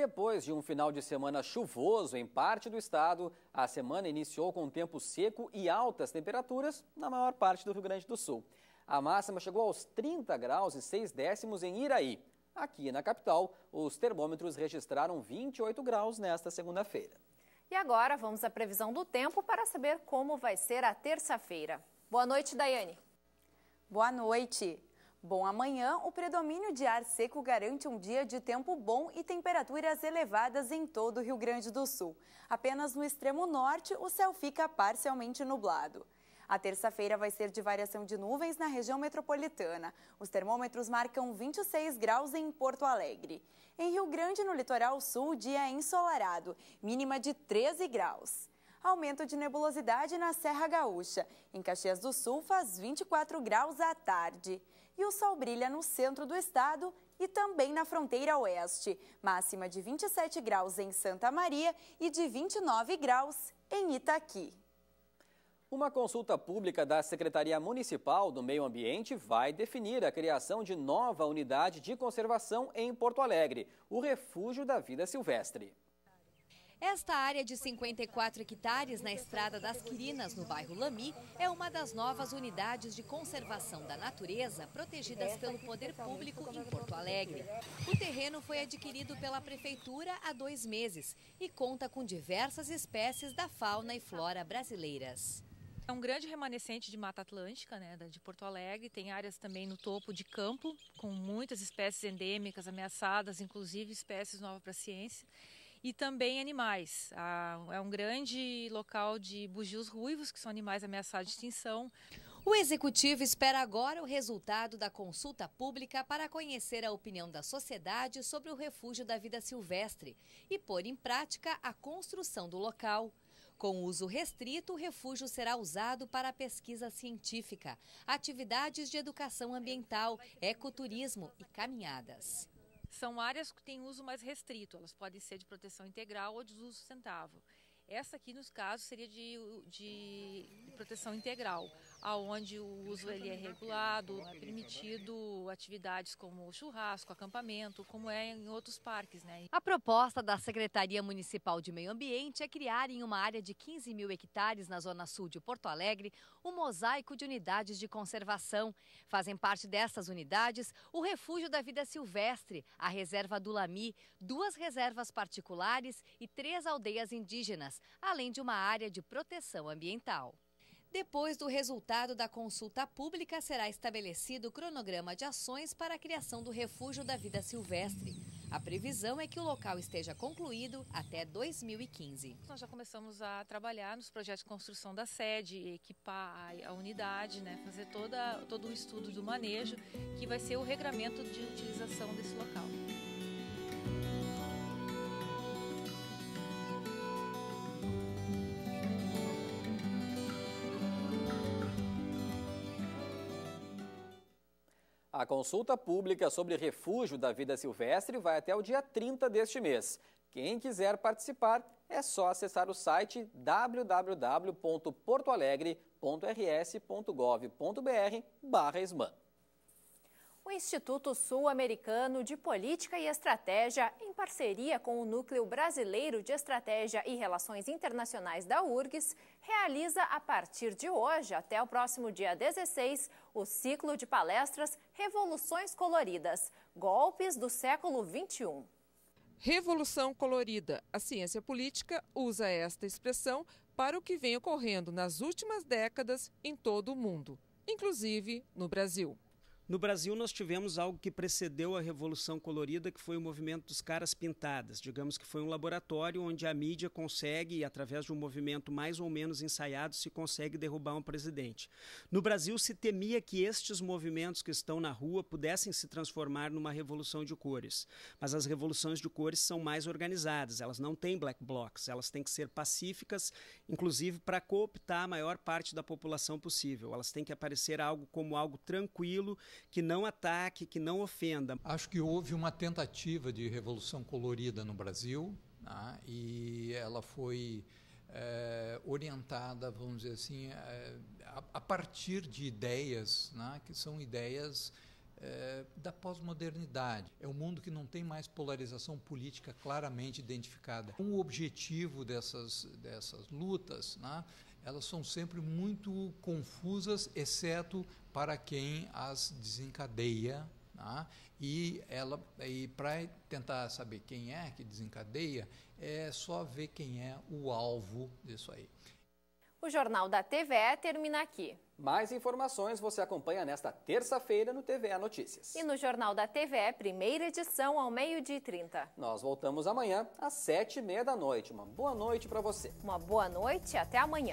Depois de um final de semana chuvoso em parte do estado, a semana iniciou com tempo seco e altas temperaturas na maior parte do Rio Grande do Sul. A máxima chegou aos 30 graus e 6 décimos em Iraí. Aqui na capital, os termômetros registraram 28 graus nesta segunda-feira. E agora vamos à previsão do tempo para saber como vai ser a terça-feira. Boa noite, Daiane. Boa noite. Bom, amanhã o predomínio de ar seco garante um dia de tempo bom e temperaturas elevadas em todo o Rio Grande do Sul. Apenas no extremo norte, o céu fica parcialmente nublado. A terça-feira vai ser de variação de nuvens na região metropolitana. Os termômetros marcam 26 graus em Porto Alegre. Em Rio Grande, no litoral sul, dia ensolarado, mínima de 13 graus aumento de nebulosidade na Serra Gaúcha. Em Caxias do Sul, faz 24 graus à tarde. E o sol brilha no centro do estado e também na fronteira oeste. Máxima de 27 graus em Santa Maria e de 29 graus em Itaqui. Uma consulta pública da Secretaria Municipal do Meio Ambiente vai definir a criação de nova unidade de conservação em Porto Alegre, o Refúgio da Vida Silvestre. Esta área de 54 hectares na Estrada das Quirinas, no bairro Lami, é uma das novas unidades de conservação da natureza protegidas pelo poder público em Porto Alegre. O terreno foi adquirido pela Prefeitura há dois meses e conta com diversas espécies da fauna e flora brasileiras. É um grande remanescente de Mata Atlântica, né, de Porto Alegre. Tem áreas também no topo de campo, com muitas espécies endêmicas ameaçadas, inclusive espécies novas para a ciência e também animais. Ah, é um grande local de bugios ruivos, que são animais ameaçados de extinção. O executivo espera agora o resultado da consulta pública para conhecer a opinião da sociedade sobre o refúgio da vida silvestre e pôr em prática a construção do local. Com uso restrito, o refúgio será usado para pesquisa científica, atividades de educação ambiental, ecoturismo e caminhadas. São áreas que têm uso mais restrito, elas podem ser de proteção integral ou de uso sustentável. Essa aqui, nos casos, seria de, de, de proteção integral aonde o uso ele é regulado, é permitido atividades como churrasco, acampamento, como é em outros parques. Né? A proposta da Secretaria Municipal de Meio Ambiente é criar em uma área de 15 mil hectares na zona sul de Porto Alegre um mosaico de unidades de conservação. Fazem parte dessas unidades o Refúgio da Vida Silvestre, a Reserva do Lami, duas reservas particulares e três aldeias indígenas, além de uma área de proteção ambiental. Depois do resultado da consulta pública, será estabelecido o cronograma de ações para a criação do Refúgio da Vida Silvestre. A previsão é que o local esteja concluído até 2015. Nós já começamos a trabalhar nos projetos de construção da sede, equipar a unidade, né, fazer toda, todo o estudo do manejo, que vai ser o regramento de utilização desse local. A consulta pública sobre refúgio da vida silvestre vai até o dia 30 deste mês. Quem quiser participar, é só acessar o site www.portoalegre.rs.gov.br barra o Instituto Sul-Americano de Política e Estratégia, em parceria com o Núcleo Brasileiro de Estratégia e Relações Internacionais da URGS, realiza a partir de hoje até o próximo dia 16 o ciclo de palestras Revoluções Coloridas Golpes do Século XXI. Revolução colorida. A ciência política usa esta expressão para o que vem ocorrendo nas últimas décadas em todo o mundo, inclusive no Brasil. No Brasil, nós tivemos algo que precedeu a Revolução Colorida, que foi o movimento dos caras pintadas. Digamos que foi um laboratório onde a mídia consegue, através de um movimento mais ou menos ensaiado, se consegue derrubar um presidente. No Brasil, se temia que estes movimentos que estão na rua pudessem se transformar numa revolução de cores. Mas as revoluções de cores são mais organizadas, elas não têm black blocs, elas têm que ser pacíficas, inclusive para cooptar a maior parte da população possível. Elas têm que aparecer algo como algo tranquilo que não ataque, que não ofenda. Acho que houve uma tentativa de revolução colorida no Brasil tá? e ela foi é, orientada, vamos dizer assim, é, a, a, partir de ideias né, que são ideias é, da pós-modernidade. É um mundo que não tem mais polarização política claramente identificada. Um objetivo dessas, dessas lutas né, elas são sempre muito confusas, exceto para quem as desencadeia. Tá? E, ela, e para tentar saber quem é que desencadeia, é só ver quem é o alvo disso aí. O Jornal da TVE termina aqui. Mais informações você acompanha nesta terça-feira no TVE Notícias. E no Jornal da TVE, primeira edição, ao meio-dia e trinta. Nós voltamos amanhã, às sete e meia da noite. Uma boa noite para você. Uma boa noite e até amanhã.